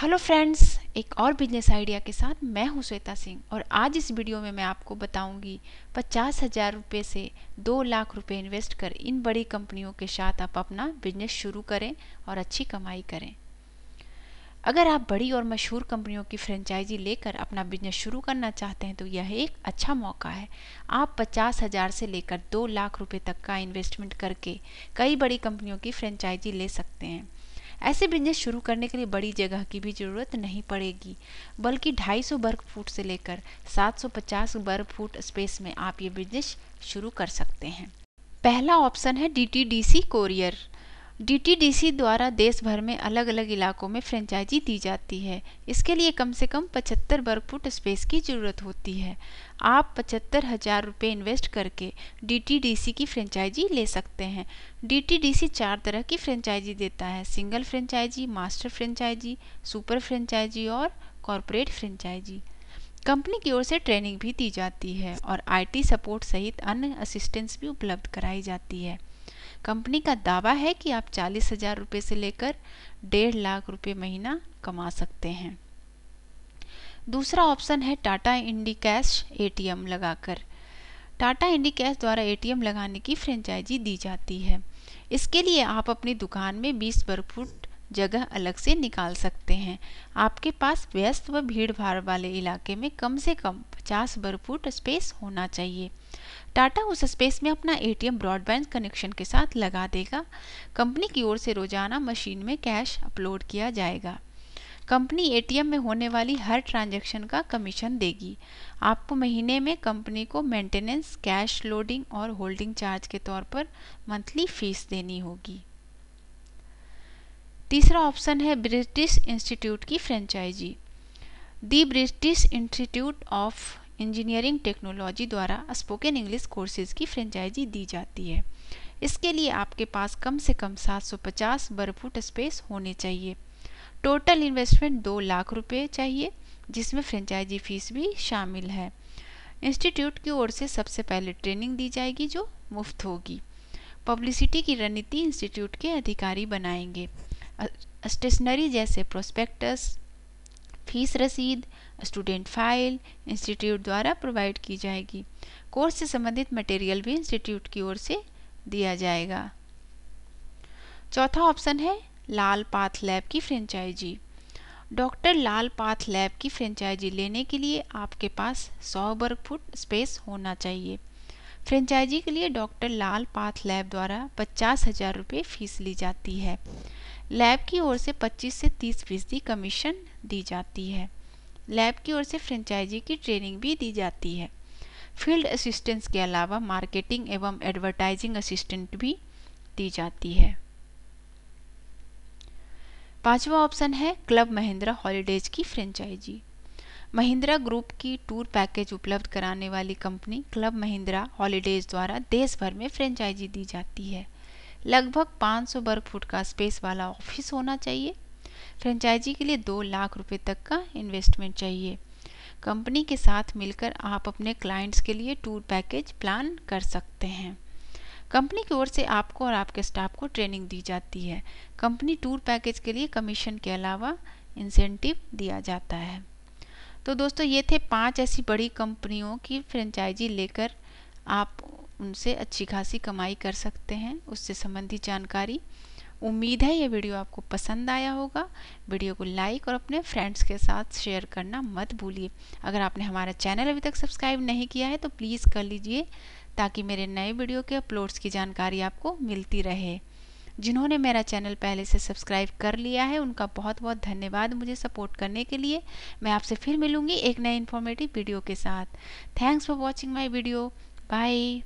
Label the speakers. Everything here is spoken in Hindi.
Speaker 1: हेलो फ्रेंड्स एक और बिजनेस आइडिया के साथ मैं हूं श्वेता सिंह और आज इस वीडियो में मैं आपको बताऊंगी पचास हज़ार रुपये से दो लाख रुपए इन्वेस्ट कर इन बड़ी कंपनियों के साथ आप अपना बिजनेस शुरू करें और अच्छी कमाई करें अगर आप बड़ी और मशहूर कंपनियों की फ्रेंचाइजी लेकर अपना बिजनेस शुरू करना चाहते हैं तो यह एक अच्छा मौका है आप पचास हज़ार से लेकर दो लाख रुपए तक का इन्वेस्टमेंट करके कई बड़ी कंपनियों की फ्रेंचाइजी ले सकते हैं ऐसे बिजनेस शुरू करने के लिए बड़ी जगह की भी ज़रूरत नहीं पड़ेगी बल्कि 250 वर्ग फुट से लेकर 750 वर्ग फुट स्पेस में आप ये बिजनेस शुरू कर सकते हैं पहला ऑप्शन है D D T C courier DTDC द्वारा देश भर में अलग अलग इलाकों में फ्रेंचाइजी दी जाती है इसके लिए कम से कम पचहत्तर वर्ग फुट स्पेस की ज़रूरत होती है आप पचहत्तर हज़ार रुपये इन्वेस्ट करके डीटीडीसी की फ्रेंचाइजी ले सकते हैं डीटीडीसी चार तरह की फ्रेंचाइजी देता है single franchisee master franchisee super franchisee और कॉरपोरेट फ्रेंचाइजी कंपनी की ओर से ट्रेनिंग भी दी जाती है और आईटी सपोर्ट सहित अन्य असिस्टेंस भी उपलब्ध कराई जाती है कंपनी का दावा है कि आप चालीस हजार रुपये से लेकर डेढ़ लाख रुपये महीना कमा सकते हैं दूसरा ऑप्शन है टाटा इंडी कैश एटीएम लगाकर टाटा इंडी कैश द्वारा ए लगाने की फ्रेंचाइजी दी जाती है इसके लिए आप अपनी दुकान में 20 वर्ग फुट जगह अलग से निकाल सकते हैं आपके पास व्यस्त व भीड़ भाड़ वाले इलाके में कम से कम 50 वर्ग फुट स्पेस होना चाहिए टाटा उस स्पेस में अपना एटीएम ब्रॉडबैंड कनेक्शन के साथ लगा देगा कंपनी की ओर से रोजाना मशीन में कैश अपलोड किया जाएगा कंपनी एटीएम में होने वाली हर ट्रांजैक्शन का कमीशन देगी आपको महीने में कंपनी को मेंटेनेंस कैश लोडिंग और होल्डिंग चार्ज के तौर पर मंथली फीस देनी होगी तीसरा ऑप्शन है ब्रिटिश इंस्टीट्यूट की franchisee the British Institute of Engineering Technology द्वारा स्पोकन इंग्लिश कोर्सेज की फ्रेंचाइजी दी जाती है इसके लिए आपके पास कम से कम 750 वर्ग फुट स्पेस होने चाहिए टोटल इन्वेस्टमेंट दो लाख रुपए चाहिए जिसमें फ्रेंचाइजी फीस भी शामिल है इंस्टीट्यूट की ओर से सबसे पहले ट्रेनिंग दी जाएगी जो मुफ्त होगी पब्लिसिटी की रणनीति इंस्टीट्यूट के अधिकारी बनाएंगे स्टेशनरी जैसे प्रोस्पेक्टस फीस रसीद स्टूडेंट फाइल इंस्टीट्यूट द्वारा प्रोवाइड की जाएगी कोर्स से संबंधित मटेरियल भी इंस्टीट्यूट की ओर से दिया जाएगा चौथा ऑप्शन है लाल पाथ लैब की franchisee doctor Lal Path Lab की फ्रेंचाइजी लेने के लिए आपके पास 100 वर्ग फुट स्पेस होना चाहिए फ्रेंचाइजी के लिए डॉक्टर लाल पाथ लैब द्वारा पचास हजार रुपये फीस ली जाती है लैब की ओर से 25 से 30 फीसदी कमीशन दी जाती है लैब की ओर से फ्रेंचाइजी की ट्रेनिंग भी दी जाती है फील्ड असिस्टेंस के अलावा मार्केटिंग एवं एडवर्टाइजिंग असिस्टेंट भी दी जाती है पांचवा ऑप्शन है क्लब महिंद्रा हॉलीडेज की फ्रेंचाइजी महिंद्रा ग्रुप की टूर पैकेज उपलब्ध कराने वाली कंपनी क्लब महिंद्रा हॉलीडेज द्वारा देश भर में फ्रेंचाइजी दी जाती है लगभग 500 वर्ग फुट का स्पेस वाला ऑफिस होना चाहिए फ्रेंचाइजी के लिए दो लाख रुपए तक का इन्वेस्टमेंट चाहिए कंपनी के साथ मिलकर आप अपने क्लाइंट्स के लिए टूर पैकेज प्लान कर सकते हैं कंपनी की ओर से आपको और आपके स्टाफ को ट्रेनिंग दी जाती है कंपनी टूर पैकेज के लिए कमीशन के अलावा इंसेंटिव दिया जाता है तो दोस्तों ये थे पांच ऐसी बड़ी कंपनियों की फ्रेंचाइजी लेकर आप उनसे अच्छी खासी कमाई कर सकते हैं उससे संबंधित जानकारी उम्मीद है ये वीडियो आपको पसंद आया होगा वीडियो को लाइक और अपने फ्रेंड्स के साथ शेयर करना मत भूलिए अगर आपने हमारा चैनल अभी तक सब्सक्राइब नहीं किया है तो प्लीज़ कर लीजिए ताकि मेरे नए वीडियो के अपलोड्स की जानकारी आपको मिलती रहे जिन्होंने मेरा चैनल पहले से सब्सक्राइब कर लिया है उनका बहुत बहुत धन्यवाद मुझे सपोर्ट करने के लिए मैं आपसे फिर मिलूँगी एक नए इन्फॉर्मेटिव वीडियो के साथ thanks for watching my video by